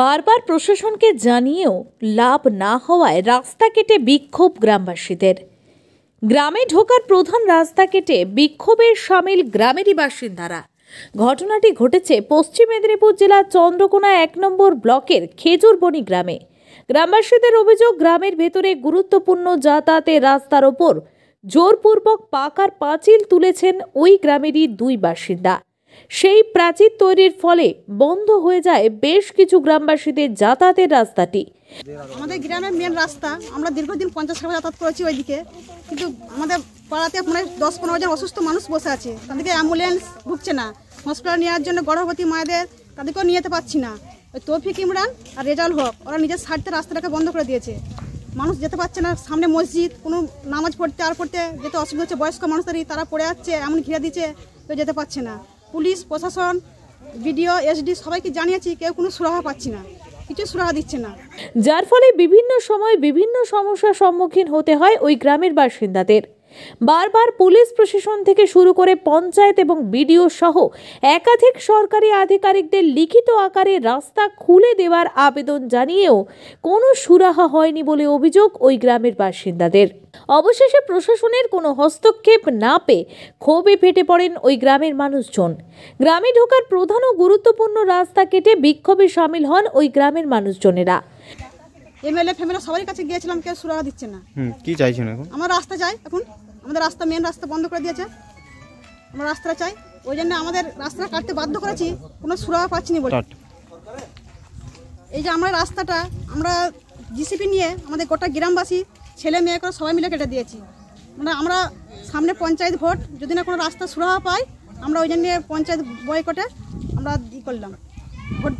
বারবার প্রশাসনকে জানিয়েও লাভ না হওয়ায় রাস্তা কেটে বিক্ষোভ গ্রামবাসীদের গ্রামে ঢোকার প্রধান রাস্তা কেটে বিক্ষোভের সামিল গ্রামেরই বাসিন্দারা ঘটনাটি ঘটেছে পশ্চিম মেদিনীপুর জেলার চন্দ্রকোনা এক নম্বর ব্লকের খেজুরবনি গ্রামে গ্রামবাসীদের অভিযোগ গ্রামের ভেতরে গুরুত্বপূর্ণ যাতায়াতের রাস্তার ওপর জোরপূর্বক পাকার পাঁচিল তুলেছেন ওই গ্রামেরই দুই বাসিন্দা সেই প্রাচীর তৈরির ফলে বন্ধ হয়ে যায় বেশ কিছু গ্রামবাসীদের যাতায়াতের রাস্তাটি আমাদের গ্রামের মেন রাস্তা আমরা দীর্ঘদিন পঞ্চাশ টাকা যাতায়াত করেছি ওইদিকে কিন্তু আমাদের পাড়াতে মানে দশ পনেরো জন অসুস্থ মানুষ বসে আছে তাদেরকে অ্যাম্বুলেন্স ঢুকছে না হসপিটাল নেওয়ার জন্য গর্ভবতী মায়েদের তাদেরকেও নিয়ে যেতে পারছি না ওই তৌফিক ইমরান আর রেজাল হক ওরা নিজের স্বার্থে রাস্তাটাকে বন্ধ করে দিয়েছে মানুষ যেতে পারছে না সামনে মসজিদ কোনো নামাজ পড়তে আর পড়তে যেতে অসুবিধা হচ্ছে বয়স্ক মানুষদেরই তারা পড়ে যাচ্ছে এমন ঘিরে দিচ্ছে কেউ যেতে পারছে না পুলিশ প্রশাসন বিডিও এসডি সবাইকে জানিয়েছি কেউ কোনো সুরাহা পাচ্ছি না কিছু সুরাহা দিচ্ছে না যার ফলে বিভিন্ন সময় বিভিন্ন সমস্যার সম্মুখীন হতে হয় ওই গ্রামের বাসিন্দাদের বারবার পুলিশ প্রশাসন থেকে শুরু করে পঞ্চায়েত এবং বিডিও সহ একাধিক সরকারি আধিকারিকদের লিখিত আকারে রাস্তা খুলে দেওয়ার আবেদন জানিয়েও কোনো সুরাহা হয়নি বলে অভিযোগ ওই গ্রামের বাসিন্দাদের অবশেষে প্রশাসনের কোনো হস্তক্ষেপ না পেয়ে ক্ষোভে ফেটে পড়েন ওই গ্রামের মানুষজন গ্রামে ঢোকার প্রধান ও গুরুত্বপূর্ণ রাস্তা কেটে বিক্ষোভে সামিল হন ওই গ্রামের মানুষজনেরা এমএলএ ফেমেলা সবার কাছে গিয়েছিলাম কেউ সুরাহা দিচ্ছে না কি চাইছেন এখন আমার রাস্তা চাই এখন আমাদের রাস্তা মেন রাস্তা বন্ধ করে দিয়েছে আমরা রাস্তা চাই ওই জন্য আমাদের রাস্তা কাটতে বাধ্য করেছি কোনো সুরাহা পাচ্ছি নি বলে এই যে আমরা রাস্তাটা আমরা জিসিপি নিয়ে আমাদের গোটা গ্রামবাসী ছেলে মেয়ে করে সবাই মিলে কেটে দিয়েছি মানে আমরা সামনে পঞ্চায়েত ভোট যদি না কোনো রাস্তা সুরাহা পাই আমরা ওই জন্য পঞ্চায়েত বয়কটে আমরা ই করলাম ভোট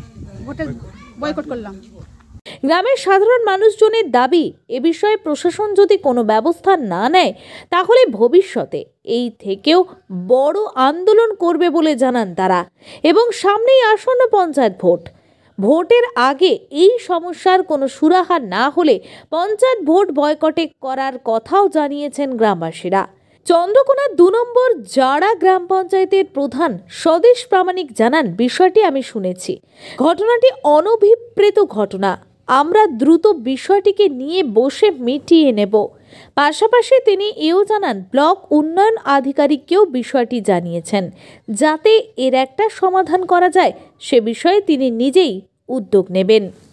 ভোটের বয়কট করলাম গ্রামের সাধারণ মানুষজনের দাবি এ বিষয়ে প্রশাসন যদি কোনো ব্যবস্থা না নেয় তাহলে ভবিষ্যতে এই থেকেও বড় আন্দোলন করবে বলে জানান তারা এবং সামনেই আসন্ন পঞ্চায়েত ভোট ভোটের আগে এই সমস্যার কোনো সুরাহা না হলে পঞ্চায়েত ভোট বয়কটে করার কথাও জানিয়েছেন গ্রামবাসীরা চন্দ্রকোনা দু নম্বর জাড়া গ্রাম পঞ্চায়েতের প্রধান স্বদেশ প্রামাণিক জানান বিষয়টি আমি শুনেছি ঘটনাটি অনভিপ্রেত ঘটনা আমরা দ্রুত বিষয়টিকে নিয়ে বসে মিটিয়ে নেব পাশাপাশি তিনি এও জানান ব্লক উন্নয়ন আধিকারিককেও বিষয়টি জানিয়েছেন যাতে এর একটা সমাধান করা যায় সে বিষয়ে তিনি নিজেই উদ্যোগ নেবেন